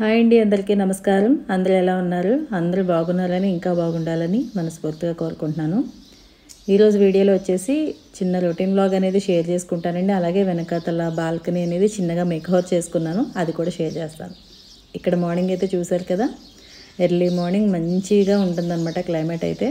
hi అండి అందరికీ నమస్కారం అందరూ ఎలా ఉన్నారు అందరూ బాగున్నారని ఇంకా బాగుండాలని మనస్ఫూర్తిగా కోరుకుంటున్నాను ఈరోజు వీడియోలో వచ్చేసి చిన్న రొటీన్ బ్లాగ్ అనేది షేర్ చేసుకుంటానండి అలాగే వెనకాతల బాల్కనీ అనేది చిన్నగా మేకహోర్ చేసుకున్నాను అది కూడా షేర్ చేస్తాను ఇక్కడ మార్నింగ్ అయితే చూశారు కదా ఎర్లీ మార్నింగ్ మంచిగా ఉంటుందన్నమాట క్లైమేట్ అయితే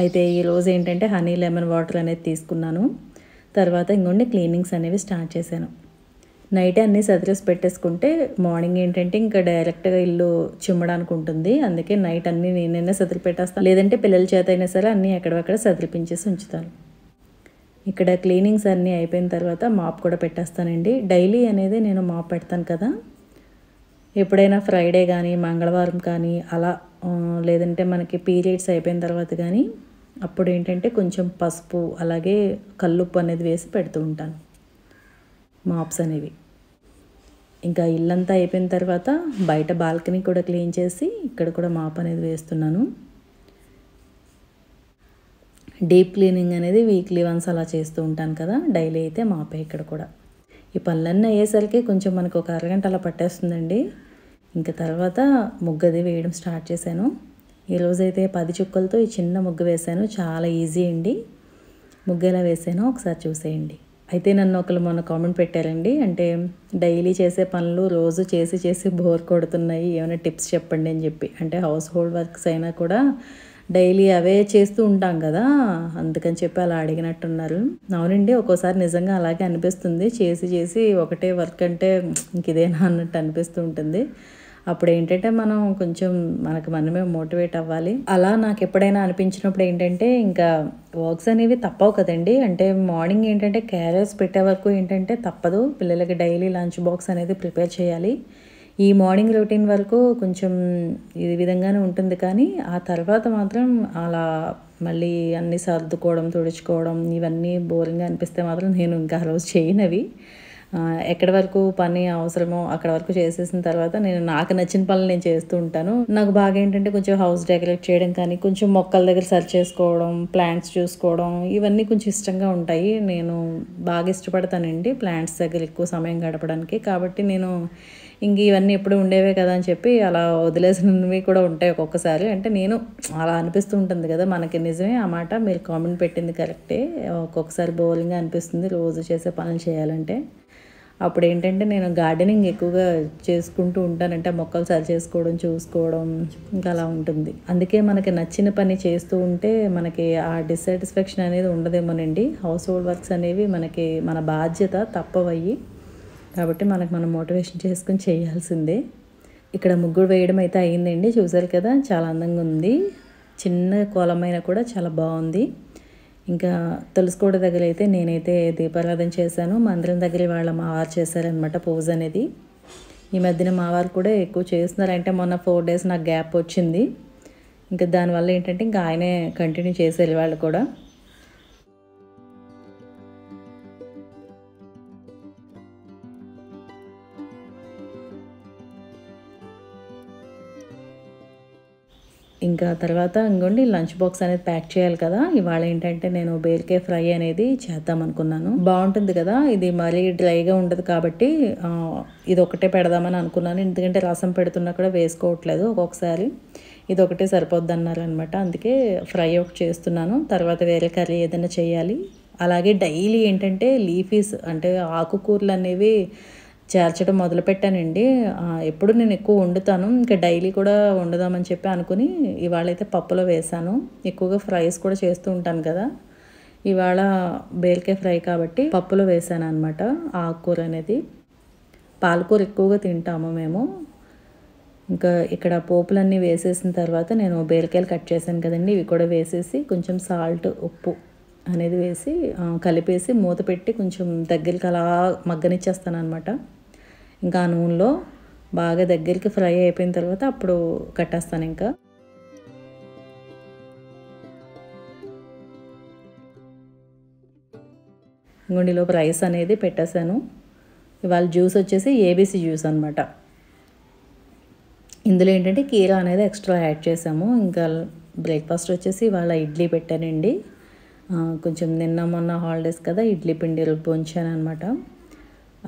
అయితే ఈరోజు ఏంటంటే హనీ లెమన్ వాటర్ అనేది తీసుకున్నాను తర్వాత ఇంకొండి క్లీనింగ్స్ అనేవి స్టార్ట్ చేశాను నైట్ అన్నీ సదిరేసి పెట్టేసుకుంటే మార్నింగ్ ఏంటంటే ఇంకా డైరెక్ట్గా ఇల్లు చిమ్మడానికి ఉంటుంది అందుకే నైట్ అన్నీ నేనైనా సదిరి పెట్టేస్తాను లేదంటే పిల్లల చేత అయినా సరే అన్నీ ఎక్కడెక్కడ సదిరిపించేసి ఉంచుతాను ఇక్కడ క్లీనింగ్స్ అన్నీ అయిపోయిన తర్వాత మాప్ కూడా పెట్టేస్తానండి డైలీ అనేది నేను మాప్ పెడతాను కదా ఎప్పుడైనా ఫ్రైడే కానీ మంగళవారం కానీ అలా లేదంటే మనకి పీరియడ్స్ అయిపోయిన తర్వాత కానీ అప్పుడు ఏంటంటే కొంచెం పసుపు అలాగే కల్లుప్పు అనేది వేసి పెడుతూ ఉంటాను మాప్స్ అనేవి ఇంకా ఇల్లంతా అయిపోయిన తర్వాత బయట బాల్కనీ కూడా క్లీన్ చేసి ఇక్కడ కూడా మాప్ అనేది వేస్తున్నాను డీప్ క్లీనింగ్ అనేది వీక్లీ వన్స్ అలా చేస్తూ ఉంటాను కదా డైలీ అయితే మాపే ఇక్కడ కూడా ఈ పనులన్నీ అయ్యేసరికి కొంచెం మనకు ఒక అరగంట అలా పట్టేస్తుందండి ఇంకా తర్వాత ముగ్గది వేయడం స్టార్ట్ చేశాను రోజైతే పది చుక్కలతో ఈ చిన్న ముగ్గు వేశాను చాలా ఈజీ అండి ముగ్గు ఎలా వేసానో ఒకసారి చూసేయండి అయితే నన్ను ఒకరు మొన్న కామెంట్ పెట్టారండి అంటే డైలీ చేసే పనులు రోజు చేసి చేసి బోర్ కొడుతున్నాయి ఏమైనా టిప్స్ చెప్పండి అని చెప్పి అంటే హౌస్ హోల్డ్ వర్క్స్ అయినా కూడా డైలీ అవే చేస్తూ ఉంటాం కదా అందుకని చెప్పి అలా అడిగినట్టున్నారు అవునండి ఒక్కోసారి నిజంగా అలాగే అనిపిస్తుంది చేసి చేసి ఒకటే వర్క్ అంటే ఇంక ఇదేనా అన్నట్టు అనిపిస్తూ ఉంటుంది అప్పుడు ఏంటంటే మనం కొంచెం మనకు మనమే మోటివేట్ అవ్వాలి అలా నాకు ఎప్పుడైనా అనిపించినప్పుడు ఏంటంటే ఇంకా వర్క్స్ అనేవి తప్పవు కదండి అంటే మార్నింగ్ ఏంటంటే క్యారియర్స్ పెట్టే వరకు ఏంటంటే తప్పదు పిల్లలకి డైలీ లంచ్ బాక్స్ అనేది ప్రిపేర్ చేయాలి ఈ మార్నింగ్ రొటీన్ వరకు కొంచెం ఇది విధంగానే ఉంటుంది కానీ ఆ తర్వాత మాత్రం అలా మళ్ళీ అన్నీ సర్దుకోవడం తుడుచుకోవడం ఇవన్నీ బోరింగ్గా అనిపిస్తే మాత్రం నేను ఇంకా ఆ రోజు చేయనవి ఎక్కడి వరకు పని అవసరమో అక్కడ వరకు చేసేసిన తర్వాత నేను నాకు నచ్చిన పనులు నేను చేస్తూ ఉంటాను నాకు బాగా ఏంటంటే కొంచెం హౌస్ డెకరేట్ చేయడం కానీ కొంచెం మొక్కల దగ్గర సర్చ్ చేసుకోవడం ప్లాంట్స్ చూసుకోవడం ఇవన్నీ కొంచెం ఇష్టంగా ఉంటాయి నేను బాగా ఇష్టపడతానండి ప్లాంట్స్ దగ్గర ఎక్కువ సమయం గడపడానికి కాబట్టి నేను ఇంక ఇవన్నీ ఎప్పుడు ఉండేవే కదా అని చెప్పి అలా వదిలేసినవి కూడా ఉంటాయి ఒక్కొక్కసారి అంటే నేను అలా అనిపిస్తూ ఉంటుంది కదా మనకి నిజమే ఆ మాట మీరు కామెంట్ పెట్టింది కరెక్టే ఒక్కొక్కసారి బోరింగ్గా అనిపిస్తుంది రోజు చేసే పనులు చేయాలంటే అప్పుడు ఏంటంటే నేను గార్డెనింగ్ ఎక్కువగా చేసుకుంటూ ఉంటానంటే మొక్కలు సరి చేసుకోవడం చూసుకోవడం ఇంకా అలా ఉంటుంది అందుకే మనకి నచ్చిన పని చేస్తూ ఉంటే మనకి ఆ డిస్సాటిస్ఫాక్షన్ అనేది ఉండదేమోనండి హౌస్ హోల్డ్ వర్క్స్ అనేవి మనకి మన బాధ్యత తప్పవయ్యి కాబట్టి మనకు మనం మోటివేషన్ చేసుకుని చేయాల్సిందే ఇక్కడ ముగ్గురు వేయడం అయితే అయ్యిందండి చూసారు కదా చాలా అందంగా ఉంది చిన్న కోలమైన కూడా చాలా బాగుంది ఇంకా తులసికోట దగ్గర అయితే నేనైతే దీపారాధన చేశాను మందిరం దగ్గర వాళ్ళ మావారు చేశారనమాట పూజ అనేది ఈ మధ్యన మావారు కూడా ఎక్కువ చేస్తున్నారు అంటే మొన్న ఫోర్ డేస్ నాకు గ్యాప్ వచ్చింది ఇంకా దానివల్ల ఏంటంటే ఇంకా ఆయనే కంటిన్యూ చేసేది వాళ్ళు కూడా ఇంకా తర్వాత ఇంకోండి లంచ్ బాక్స్ అనేది ప్యాక్ చేయాలి కదా ఇవాళ ఏంటంటే నేను బేర్కే ఫ్రై అనేది చేద్దాం అనుకున్నాను బాగుంటుంది కదా ఇది మరీ డ్రైగా ఉండదు కాబట్టి ఇది ఒకటే పెడదామని అనుకున్నాను ఎందుకంటే రసం పెడుతున్నా కూడా వేసుకోవట్లేదు ఒక్కొక్కసారి ఇది ఒకటే సరిపోద్ది అన్నారనమాట అందుకే ఫ్రై ఒకటి చేస్తున్నాను తర్వాత వేరే కర్రీ ఏదైనా చేయాలి అలాగే డైలీ ఏంటంటే లీఫీస్ అంటే ఆకుకూరలు అనేవి చేర్చడం మొదలుపెట్టానండి ఎప్పుడు నేను ఎక్కువ వండుతాను ఇంకా డైలీ కూడా వండుదామని చెప్పి అనుకుని ఇవాళైతే పప్పులో వేశాను ఎక్కువగా ఫ్రైస్ కూడా చేస్తూ ఉంటాను కదా ఇవాళ బేల్కే ఫ్రై కాబట్టి పప్పులో వేసాను అనమాట ఆకుకూర అనేది పాలకూర ఎక్కువగా తింటాము మేము ఇంకా ఇక్కడ పోపులన్నీ వేసేసిన తర్వాత నేను బేల్కాయలు కట్ చేశాను కదండి ఇవి కూడా వేసేసి కొంచెం సాల్ట్ ఉప్పు అనేది వేసి కలిపేసి మూత పెట్టి కొంచెం దగ్గరికి అలా మగ్గనిచ్చేస్తాను అనమాట ఇంకా ఆ నూనెలో బాగా దగ్గరికి ఫ్రై అయిపోయిన తర్వాత అప్పుడు కట్టేస్తాను ఇంకా గుండిలోపు రైస్ అనేది పెట్టేశాను ఇవాళ జ్యూస్ వచ్చేసి ఏబీసీ జ్యూస్ అనమాట ఇందులో ఏంటంటే కీరా అనేది ఎక్స్ట్రా యాడ్ చేసాము ఇంకా బ్రేక్ఫాస్ట్ వచ్చేసి ఇవాళ ఇడ్లీ పెట్టానండి కొంచెం నిన్న మొన్న హాలిడేస్ కదా ఇడ్లీ పిండి పొంచాను అనమాట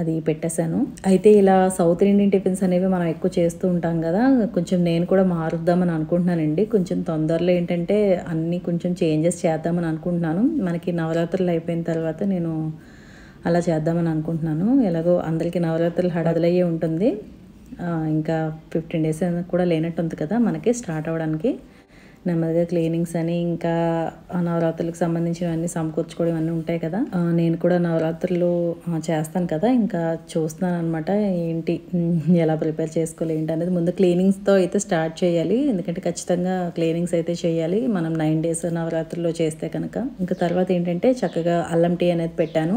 అది పెట్టేశాను అయితే ఇలా సౌత్ ఇండియన్ టిఫిన్స్ అనేవి మనం ఎక్కువ చేస్తూ ఉంటాం కదా కొంచెం నేను కూడా మారుద్దామని అనుకుంటున్నానండి కొంచెం తొందరలో ఏంటంటే అన్నీ కొంచెం చేంజెస్ చేద్దామని అనుకుంటున్నాను మనకి నవరాత్రులు అయిపోయిన తర్వాత నేను అలా చేద్దామని అనుకుంటున్నాను ఎలాగో అందరికీ నవరాత్రులు హడదలయ్యే ఉంటుంది ఇంకా ఫిఫ్టీన్ డేస్ కూడా లేనట్టు ఉంది కదా మనకి స్టార్ట్ అవ్వడానికి నెమ్మదిగా క్లీనింగ్స్ అని ఇంకా నవరాత్రులకు సంబంధించినవన్నీ సమకూర్చుకోవడం అన్నీ ఉంటాయి కదా నేను కూడా నవరాత్రులు చేస్తాను కదా ఇంకా చూస్తున్నాను అనమాట ఏంటి ఎలా ప్రిపేర్ చేసుకోవాలి ఏంటి అనేది ముందు క్లీనింగ్స్తో అయితే స్టార్ట్ చేయాలి ఎందుకంటే ఖచ్చితంగా క్లీనింగ్స్ అయితే చేయాలి మనం నైన్ డేస్ నవరాత్రుల్లో చేస్తే కనుక ఇంకా తర్వాత ఏంటంటే చక్కగా అల్లం టీ అనేది పెట్టాను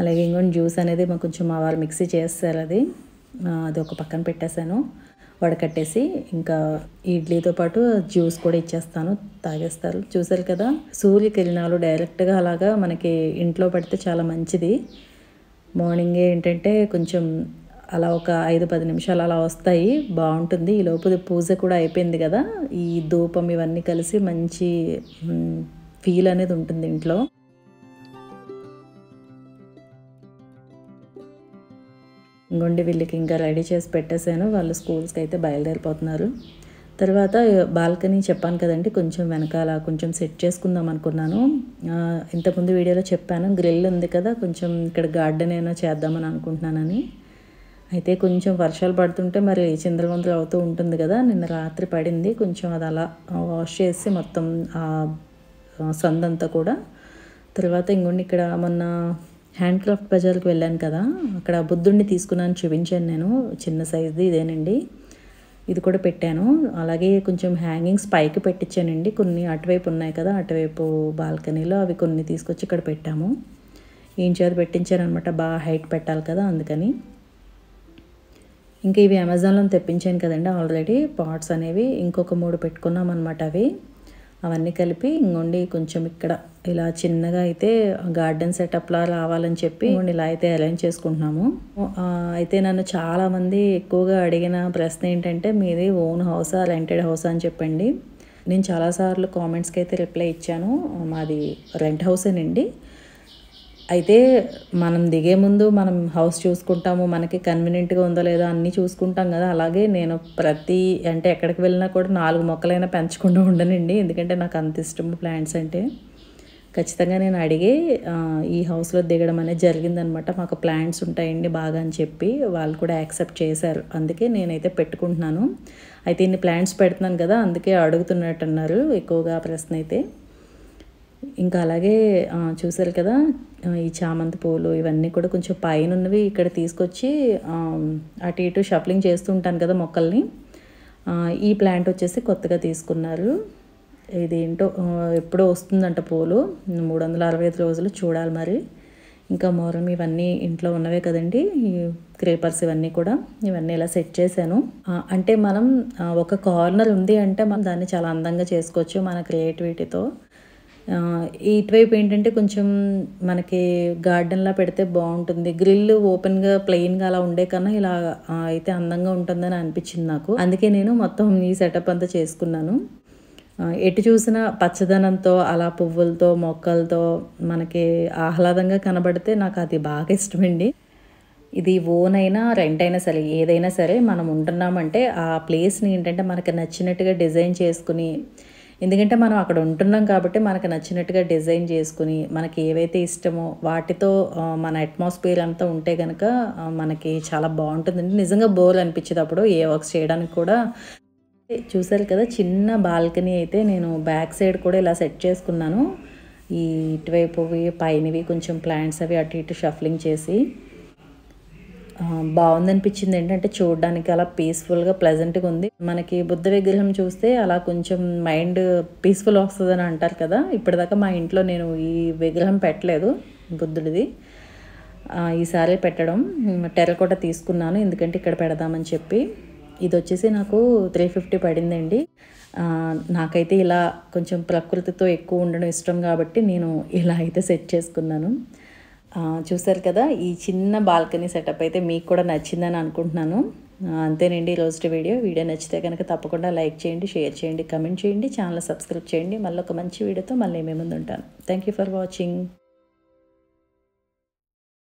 అలాగే ఇంకొన్ని జ్యూస్ అనేది మాకు కొంచెం మా వారు మిక్సీ చేస్తారు అది అది ఒక పక్కన పెట్టేశాను వడకట్టేసి ఇంకా ఇడ్లీతో పాటు జ్యూస్ కూడా ఇచ్చేస్తాను తాగేస్తారు చూసారు కదా సూర్యకిరణాలు డైరెక్ట్గా అలాగా మనకి ఇంట్లో పడితే చాలా మంచిది మార్నింగ్ ఏంటంటే కొంచెం అలా ఒక ఐదు పది నిమిషాలు అలా వస్తాయి బాగుంటుంది ఈ లోపు పూజ కూడా అయిపోయింది కదా ఈ ధూపం ఇవన్నీ కలిసి మంచి ఫీల్ అనేది ఉంటుంది ఇంట్లో ఇంకొండి వీళ్ళకి ఇంకా రెడీ చేసి పెట్టేశాను వాళ్ళు స్కూల్స్కి అయితే బయలుదేరిపోతున్నారు తర్వాత బాల్కనీ చెప్పాను కదండి కొంచెం వెనకాల కొంచెం సెట్ చేసుకుందాం అనుకున్నాను ఇంతకుముందు వీడియోలో చెప్పాను గ్రిల్ ఉంది కదా కొంచెం ఇక్కడ గార్డెన్ ఏమైనా చేద్దామని అనుకుంటున్నానని అయితే కొంచెం వర్షాలు పడుతుంటే మరి చిందరవందలు అవుతూ ఉంటుంది కదా నిన్న రాత్రి పడింది కొంచెం అది అలా వాష్ చేసి మొత్తం సందంతా కూడా తర్వాత ఇంకొండి ఇక్కడ మొన్న హ్యాండ్క్రాఫ్ట్ బజార్కి వెళ్ళాను కదా అక్కడ బుద్ధుడిని తీసుకున్నాను చూపించాను నేను చిన్న సైజుది ఇదేనండి ఇది కూడా పెట్టాను అలాగే కొంచెం హ్యాంగింగ్స్ పైకి పెట్టించానండి కొన్ని అటువైపు ఉన్నాయి కదా అటువైపు బాల్కనీలో అవి కొన్ని తీసుకొచ్చి ఇక్కడ పెట్టాము ఏం చేత పెట్టించారనమాట బాగా హైట్ పెట్టాలి కదా అందుకని ఇంకా ఇవి అమెజాన్లో తెప్పించాను కదండి ఆల్రెడీ పాట్స్ అనేవి ఇంకొక మూడు పెట్టుకున్నాం అనమాట అవి అవన్నీ కలిపి ఇంకోండి కొంచెం ఇక్కడ ఇలా చిన్నగా అయితే గార్డెన్ సెటప్లా రావాలని చెప్పి ఇలా అయితే అలైన్ చేసుకుంటున్నాము అయితే నన్ను చాలామంది ఎక్కువగా అడిగిన ప్రశ్న ఏంటంటే మీది ఓన్ హౌసా రెంటెడ్ హౌసా అని చెప్పండి నేను చాలాసార్లు కామెంట్స్కి అయితే రిప్లై ఇచ్చాను మాది రెంట్ హౌసేనండి అయితే మనం దిగే ముందు మనం హౌస్ చూసుకుంటాము మనకి కన్వీనియంట్గా ఉందో లేదో అన్నీ చూసుకుంటాం కదా అలాగే నేను ప్రతి అంటే ఎక్కడికి వెళ్ళినా కూడా నాలుగు మొక్కలైనా పెంచకుండా ఉండనండి ఎందుకంటే నాకు అంత ఇష్టం ప్లాంట్స్ అంటే ఖచ్చితంగా నేను అడిగి ఈ హౌస్లో దిగడం అనేది జరిగిందనమాట మాకు ప్లాంట్స్ ఉంటాయండి బాగా అని చెప్పి వాళ్ళు కూడా యాక్సెప్ట్ చేశారు అందుకే నేనైతే పెట్టుకుంటున్నాను అయితే ఇన్ని ప్లాంట్స్ పెడుతున్నాను కదా అందుకే అడుగుతున్నట్టున్నారు ఎక్కువగా ప్రశ్న అయితే ఇంకా అలాగే చూసారు కదా ఈ చామంతి పూలు ఇవన్నీ కూడా కొంచెం పైన ఉన్నవి ఇక్కడ తీసుకొచ్చి అటు ఇటు షఫ్లింగ్ చేస్తూ ఉంటాను కదా మొక్కల్ని ఈ ప్లాంట్ వచ్చేసి కొత్తగా తీసుకున్నారు ఇదేంటో ఎప్పుడో వస్తుందంట పూలు మూడు వందల అరవై ఐదు రోజులు చూడాలి మరి ఇంకా మోరం ఇవన్నీ ఇంట్లో ఉన్నవే కదండి ఈ క్రేపర్స్ ఇవన్నీ కూడా ఇవన్నీ ఇలా సెట్ చేశాను అంటే మనం ఒక కార్నర్ ఉంది అంటే మనం దాన్ని చాలా అందంగా చేసుకోవచ్చు మన క్రియేటివిటీతో ఇటువైపు ఏంటంటే కొంచెం మనకి గార్డెన్లా పెడితే బాగుంటుంది గ్రిల్ ఓపెన్గా ప్లెయిన్గా అలా ఉండే కన్నా ఇలా అయితే అందంగా ఉంటుందని అనిపించింది నాకు అందుకే నేను మొత్తం ఈ సెటప్ అంతా చేసుకున్నాను ఎటు చూసినా పచ్చదనంతో అలా పువ్వులతో మొక్కలతో మనకి ఆహ్లాదంగా కనబడితే నాకు అది బాగా ఇష్టమండి ఇది ఓన్ అయినా రెంట్ అయినా సరే ఏదైనా సరే మనం ఉంటున్నామంటే ఆ ప్లేస్ని ఏంటంటే మనకి నచ్చినట్టుగా డిజైన్ చేసుకుని ఎందుకంటే మనం అక్కడ ఉంటున్నాం కాబట్టి మనకు నచ్చినట్టుగా డిజైన్ చేసుకుని మనకి ఏవైతే ఇష్టమో వాటితో మన అట్మాస్ఫియర్ అంతా ఉంటే కనుక మనకి చాలా బాగుంటుందండి నిజంగా బోర్ అనిపించేటప్పుడు ఏ వర్క్స్ చేయడానికి కూడా చూసారు కదా చిన్న బాల్కనీ అయితే నేను బ్యాక్ సైడ్ కూడా ఇలా సెట్ చేసుకున్నాను ఈ ఇటువైపువి పైనవి కొంచెం ప్లాంట్స్ అవి అటు ఇటు షఫ్లింగ్ చేసి బాగుందనిపించింది ఏంటంటే చూడడానికి అలా పీస్ఫుల్గా ప్లెజెంట్గా ఉంది మనకి బుద్ధ విగ్రహం చూస్తే అలా కొంచెం మైండ్ పీస్ఫుల్ వస్తుంది అని అంటారు కదా ఇప్పటిదాకా మా ఇంట్లో నేను ఈ విగ్రహం పెట్టలేదు బుద్ధుడిది ఈసారి పెట్టడం టెరకోట తీసుకున్నాను ఎందుకంటే ఇక్కడ పెడదామని చెప్పి ఇది వచ్చేసి నాకు త్రీ ఫిఫ్టీ పడిందండి నాకైతే ఇలా కొంచెం ప్రకృతితో ఎక్కువ ఉండడం ఇష్టం కాబట్టి నేను ఇలా అయితే సెట్ చేసుకున్నాను చూసారు కదా ఈ చిన్న బాల్కనీ సెటప్ అయితే మీకు కూడా నచ్చిందని అనుకుంటున్నాను అంతేనండి ఈరోజు వీడియో వీడియో నచ్చితే కనుక తప్పకుండా లైక్ చేయండి షేర్ చేయండి కమెంట్ చేయండి ఛానల్ సబ్స్క్రైబ్ చేయండి మళ్ళీ ఒక మంచి వీడియోతో మళ్ళీ మేము ముందు ఉంటాను థ్యాంక్ ఫర్ వాచింగ్